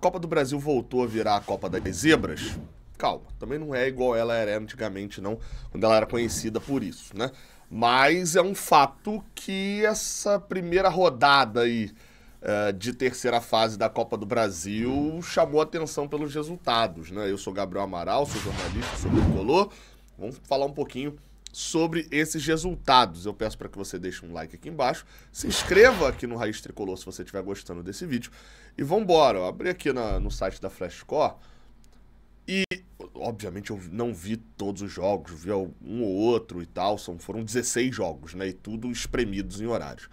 Copa do Brasil voltou a virar a Copa das Zebras? Calma, também não é igual ela era antigamente, não, quando ela era conhecida por isso, né? Mas é um fato que essa primeira rodada aí uh, de terceira fase da Copa do Brasil chamou atenção pelos resultados, né? Eu sou Gabriel Amaral, sou jornalista, sou tricolor. Vamos falar um pouquinho sobre esses resultados. Eu peço para que você deixe um like aqui embaixo, se inscreva aqui no Raiz Tricolor se você estiver gostando desse vídeo e vamos Eu abri aqui na, no site da Flashcore e, obviamente, eu não vi todos os jogos, vi um ou outro e tal, são, foram 16 jogos, né, e tudo espremidos em horários.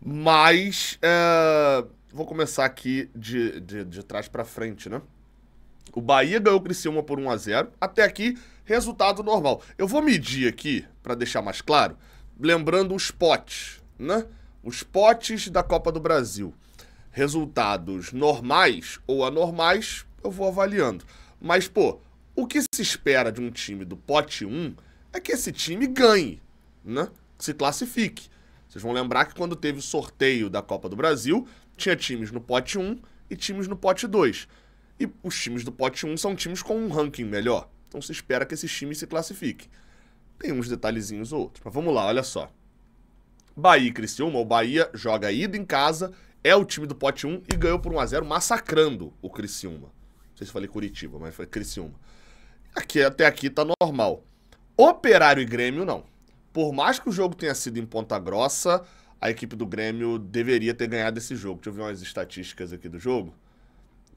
Mas, é, vou começar aqui de, de, de trás para frente, né. O Bahia ganhou o Criciúma por 1 a 0 Até aqui, resultado normal. Eu vou medir aqui, para deixar mais claro, lembrando os potes, né? Os potes da Copa do Brasil. Resultados normais ou anormais, eu vou avaliando. Mas, pô, o que se espera de um time do pote 1 é que esse time ganhe, né? Que se classifique. Vocês vão lembrar que quando teve o sorteio da Copa do Brasil, tinha times no pote 1 e times no pote 2. E os times do pote 1 são times com um ranking melhor. Então se espera que esses times se classifiquem. Tem uns detalhezinhos ou outros. Mas vamos lá, olha só. Bahia e Criciúma, o Bahia joga ida em casa, é o time do pote 1 e ganhou por 1x0, massacrando o Criciúma. Não sei se falei Curitiba, mas foi Criciúma. Aqui, até aqui tá normal. Operário e Grêmio, não. Por mais que o jogo tenha sido em Ponta Grossa, a equipe do Grêmio deveria ter ganhado esse jogo. Deixa eu ver umas estatísticas aqui do jogo.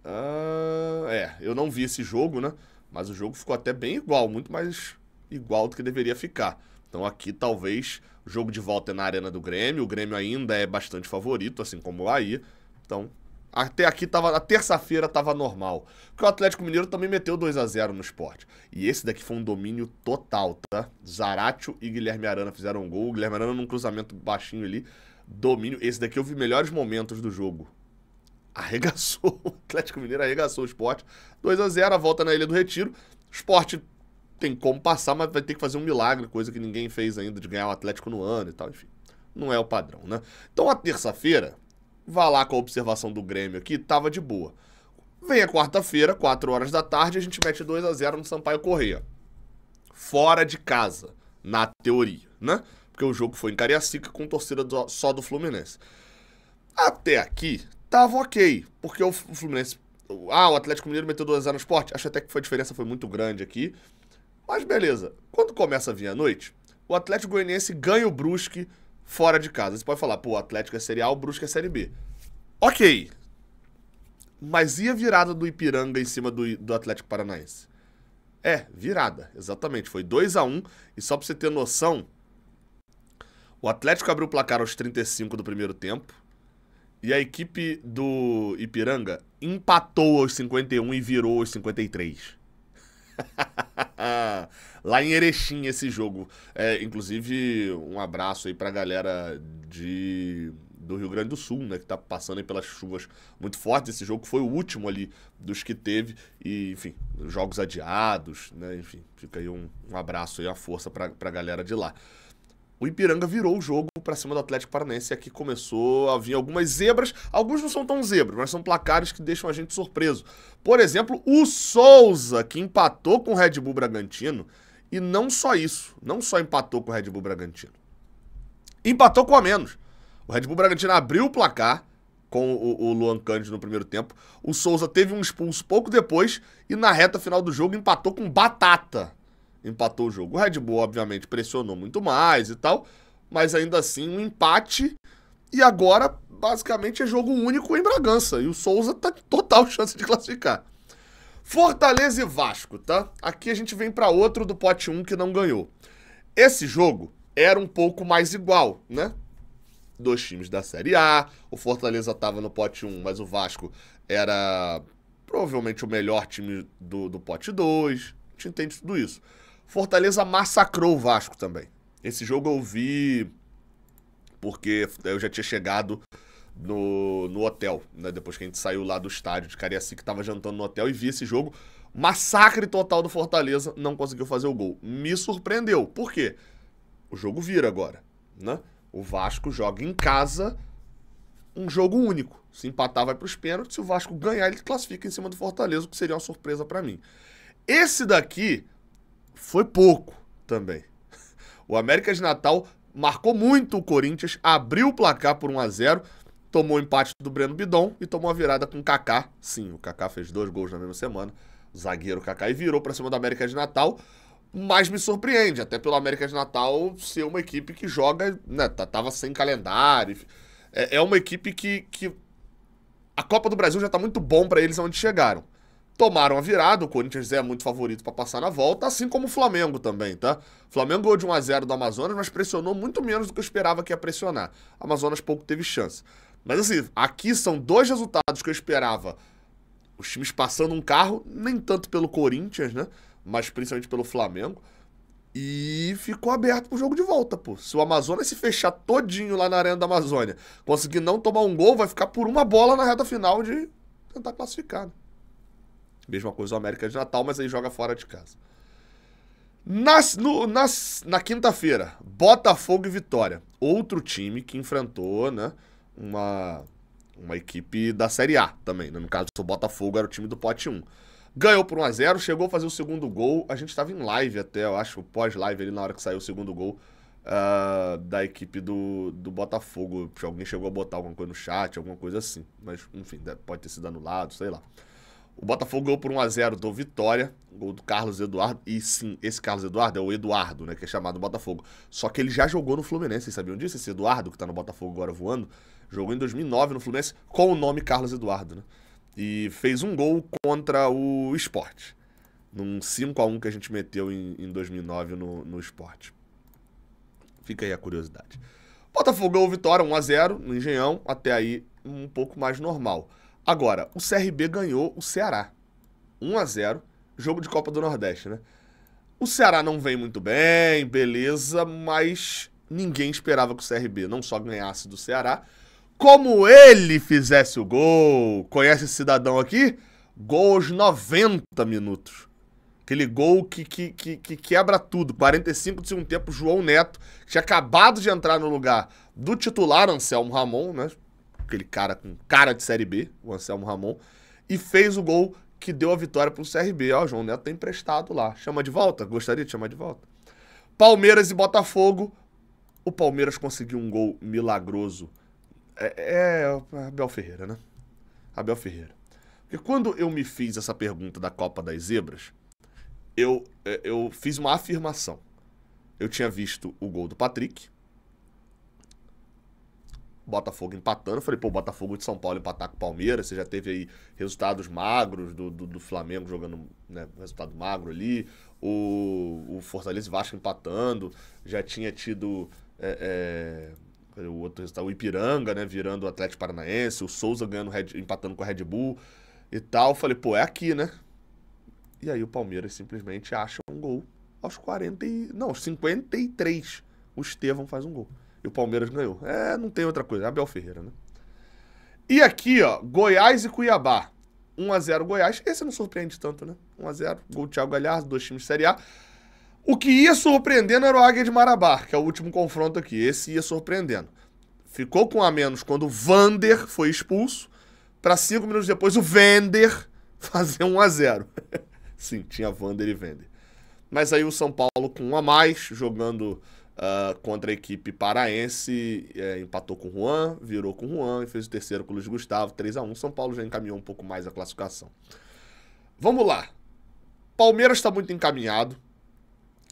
Ah, é, eu não vi esse jogo, né? Mas o jogo ficou até bem igual, muito mais igual do que deveria ficar. Então aqui talvez o jogo de volta é na arena do Grêmio, o Grêmio ainda é bastante favorito, assim como o Aí. Então, até aqui tava, na terça-feira tava normal. Porque o Atlético Mineiro também meteu 2 a 0 no esporte. E esse daqui foi um domínio total, tá? Zaratio e Guilherme Arana fizeram um gol. O Guilherme Arana num cruzamento baixinho ali. Domínio. Esse daqui eu vi melhores momentos do jogo arregaçou. O Atlético Mineiro arregaçou o esporte. 2 a 0 a volta na Ilha do Retiro. O esporte tem como passar, mas vai ter que fazer um milagre, coisa que ninguém fez ainda de ganhar o Atlético no ano e tal, enfim. Não é o padrão, né? Então a terça-feira, vá lá com a observação do Grêmio aqui, tava de boa. Vem a quarta-feira, 4 horas da tarde, a gente mete 2 a 0 no Sampaio Correia. Fora de casa, na teoria, né? Porque o jogo foi em Cariacica com torcida do, só do Fluminense. Até aqui, tava ok, porque o Fluminense. Ah, o Atlético Mineiro meteu 2 anos 0 no esporte. Acho até que foi, a diferença foi muito grande aqui. Mas beleza. Quando começa a vir a noite, o Atlético Goianiense ganha o Brusque fora de casa. Você pode falar, pô, o Atlético é Série A, o Brusque é Série B. Ok. Mas e a virada do Ipiranga em cima do, do Atlético Paranaense? É, virada, exatamente. Foi 2 a 1 um, e só pra você ter noção, o Atlético abriu o placar aos 35 do primeiro tempo. E a equipe do Ipiranga empatou aos 51 e virou aos 53. Lá em Erechim esse jogo. É, inclusive, um abraço aí pra galera de do Rio Grande do Sul, né, que tá passando pelas chuvas muito fortes. Esse jogo foi o último ali dos que teve e, enfim, jogos adiados, né? Enfim, fica aí um, um abraço e a força pra, pra galera de lá o Ipiranga virou o jogo para cima do Atlético Paranaense. E aqui começou a vir algumas zebras. Alguns não são tão zebras, mas são placares que deixam a gente surpreso. Por exemplo, o Souza, que empatou com o Red Bull Bragantino. E não só isso, não só empatou com o Red Bull Bragantino. Empatou com a menos. O Red Bull Bragantino abriu o placar com o, o Luan Cândido no primeiro tempo. O Souza teve um expulso pouco depois e na reta final do jogo empatou com Batata empatou o jogo. O Red Bull, obviamente, pressionou muito mais e tal, mas ainda assim, um empate. E agora, basicamente, é jogo único em Bragança. E o Souza tá total chance de classificar. Fortaleza e Vasco, tá? Aqui a gente vem para outro do pote 1 que não ganhou. Esse jogo era um pouco mais igual, né? Dois times da Série A, o Fortaleza tava no pote 1, mas o Vasco era provavelmente o melhor time do, do pote 2. A gente entende tudo isso. Fortaleza massacrou o Vasco também. Esse jogo eu vi porque eu já tinha chegado no, no hotel, né? Depois que a gente saiu lá do estádio de Cariacica, tava jantando no hotel e vi esse jogo. Massacre total do Fortaleza, não conseguiu fazer o gol. Me surpreendeu. Por quê? O jogo vira agora, né? O Vasco joga em casa um jogo único. Se empatar, vai para os pênaltis. Se o Vasco ganhar, ele classifica em cima do Fortaleza, o que seria uma surpresa para mim. Esse daqui, foi pouco também. O América de Natal marcou muito o Corinthians, abriu o placar por 1 a 0 tomou o empate do Breno Bidon e tomou a virada com o Kaká. Sim, o Kaká fez dois gols na mesma semana, zagueiro Kaká, e virou para cima do América de Natal. Mas me surpreende, até pelo América de Natal ser uma equipe que joga, né, tá, tava sem calendário. É, é uma equipe que, que a Copa do Brasil já tá muito bom para eles onde chegaram tomaram a virada. O Corinthians é muito favorito para passar na volta, assim como o Flamengo também, tá? O Flamengo ganhou de 1 a 0 do Amazonas, mas pressionou muito menos do que eu esperava que ia pressionar. O Amazonas pouco teve chance. Mas assim, aqui são dois resultados que eu esperava. Os times passando um carro, nem tanto pelo Corinthians, né? Mas principalmente pelo Flamengo. E ficou aberto pro jogo de volta, pô. Se o Amazonas se fechar todinho lá na Arena da Amazônia, conseguir não tomar um gol, vai ficar por uma bola na reta final de tentar classificar. Né? Mesma coisa o América de Natal, mas aí joga fora de casa. Nas, no, nas, na quinta-feira, Botafogo e Vitória. Outro time que enfrentou né, uma, uma equipe da Série A também. Né? No caso, o Botafogo era o time do pote 1. Ganhou por 1x0, chegou a fazer o segundo gol. A gente estava em live até, eu acho, pós-live ali na hora que saiu o segundo gol uh, da equipe do, do Botafogo. Alguém chegou a botar alguma coisa no chat, alguma coisa assim. Mas, enfim, pode ter sido anulado, sei lá. O Botafogo ganhou por 1x0 do Vitória, gol do Carlos Eduardo. E sim, esse Carlos Eduardo é o Eduardo, né? Que é chamado Botafogo. Só que ele já jogou no Fluminense, vocês sabiam disso? Esse Eduardo, que tá no Botafogo agora voando, jogou em 2009 no Fluminense com o nome Carlos Eduardo, né? E fez um gol contra o esporte. Num 5x1 que a gente meteu em, em 2009 no, no esporte. Fica aí a curiosidade. Botafogo ganhou vitória 1x0 no Engenhão, até aí um pouco mais normal. Agora, o CRB ganhou o Ceará. 1 a 0 jogo de Copa do Nordeste, né? O Ceará não vem muito bem, beleza, mas ninguém esperava que o CRB não só ganhasse do Ceará, como ele fizesse o gol. Conhece esse cidadão aqui? Gol aos 90 minutos. Aquele gol que, que, que, que quebra tudo. 45 de segundo tempo, João Neto, que tinha acabado de entrar no lugar do titular Anselmo Ramon, né? aquele cara com cara de Série B, o Anselmo Ramon, e fez o gol que deu a vitória pro CRB. Ó, o João Neto tá emprestado lá. Chama de volta? Gostaria de chamar de volta? Palmeiras e Botafogo. O Palmeiras conseguiu um gol milagroso. É, é Abel Ferreira, né? Abel Ferreira. Porque quando eu me fiz essa pergunta da Copa das Zebras, eu, é, eu fiz uma afirmação. Eu tinha visto o gol do Patrick, Botafogo empatando. Eu falei, pô, Botafogo de São Paulo empatar com o Palmeiras, você já teve aí resultados magros do, do, do Flamengo jogando né, resultado magro ali, o, o Fortaleza e Vasco empatando, já tinha tido é, é, o outro resultado, o Ipiranga, né, virando o Atlético Paranaense, o Souza ganhando, empatando com o Red Bull e tal. Eu falei, pô, é aqui, né? E aí o Palmeiras simplesmente acha um gol aos 40 e, não, aos 53. O Estevão faz um gol. E o Palmeiras ganhou. É, não tem outra coisa. É Abel Ferreira, né? E aqui, ó, Goiás e Cuiabá. 1x0 Goiás. Esse não surpreende tanto, né? 1x0. Gol Thiago Galhardo, dois times de Série A. O que ia surpreendendo era o Águia de Marabá, que é o último confronto aqui. Esse ia surpreendendo. Ficou com um a menos quando o Vander foi expulso. Para cinco minutos depois, o Vender fazer 1 a 0 Sim, tinha Vander e Vender. Mas aí o São Paulo com um a mais, jogando uh, contra a equipe paraense, é, empatou com o Juan, virou com o Juan e fez o terceiro com o Luiz Gustavo, 3 a 1 São Paulo já encaminhou um pouco mais a classificação. Vamos lá. Palmeiras está muito encaminhado.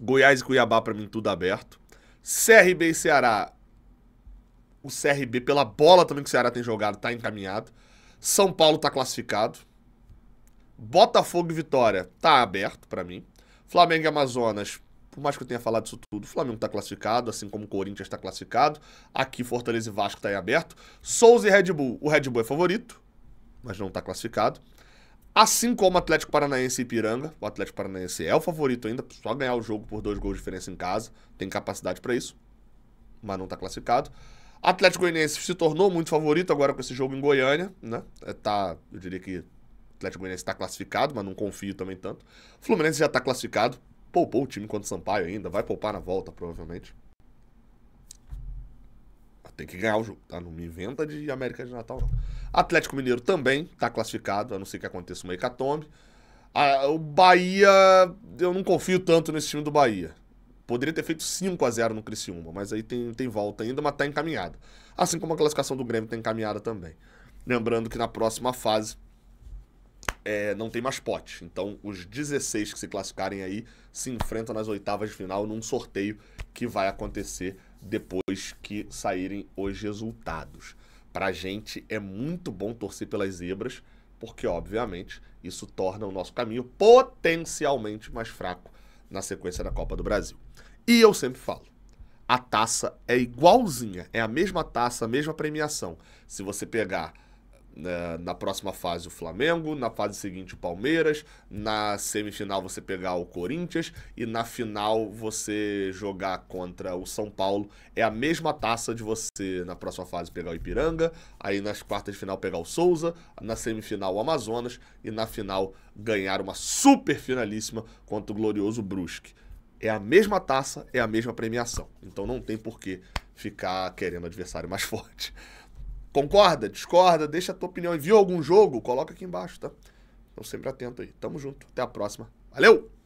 Goiás e Cuiabá, para mim, tudo aberto. CRB e Ceará. O CRB, pela bola também que o Ceará tem jogado, tá encaminhado. São Paulo tá classificado. Botafogo e Vitória tá aberto para mim. Flamengo e Amazonas por mais que eu tenha falado isso tudo, o Flamengo está classificado, assim como o Corinthians está classificado. Aqui Fortaleza e Vasco está em aberto. Souza e Red Bull. O Red Bull é favorito, mas não está classificado. Assim como Atlético Paranaense e Ipiranga. O Atlético Paranaense é o favorito ainda, só ganhar o jogo por dois gols de diferença em casa. Tem capacidade para isso, mas não está classificado. Atlético Goianiense se tornou muito favorito agora com esse jogo em Goiânia, né? É, tá, eu diria que Atlético Goianiense está classificado, mas não confio também tanto. Fluminense já está classificado, Poupou o time contra o Sampaio ainda, vai poupar na volta, provavelmente. Tem que ganhar o jogo, tá? Não me inventa de América de Natal, não. Atlético Mineiro também tá classificado, a não ser que aconteça uma hecatombe. A, o Bahia, eu não confio tanto nesse time do Bahia. Poderia ter feito 5 a 0 no Criciúma, mas aí tem, tem volta ainda, mas tá encaminhada. Assim como a classificação do Grêmio tá encaminhada também. Lembrando que na próxima fase é, não tem mais pote. Então, os 16 que se classificarem aí se enfrentam nas oitavas de final num sorteio que vai acontecer depois que saírem os resultados. Pra gente é muito bom torcer pelas zebras, porque, obviamente, isso torna o nosso caminho potencialmente mais fraco na sequência da Copa do Brasil. E eu sempre falo, a taça é igualzinha, é a mesma taça, a mesma premiação. Se você pegar né, na próxima fase o Flamengo, na fase seguinte o Palmeiras, na semifinal você pegar o Corinthians e na final você jogar contra o São Paulo. É a mesma taça de você na próxima fase pegar o Ipiranga, aí nas quartas de final pegar o Souza, na semifinal o Amazonas e na final ganhar uma super finalíssima contra o glorioso Brusque. É a mesma taça, é a mesma premiação. Então não tem por que ficar querendo adversário mais forte. Concorda? Discorda? Deixa a tua opinião. Viu algum jogo? Coloca aqui embaixo, tá? Então sempre atento aí. Tamo junto. Até a próxima. Valeu!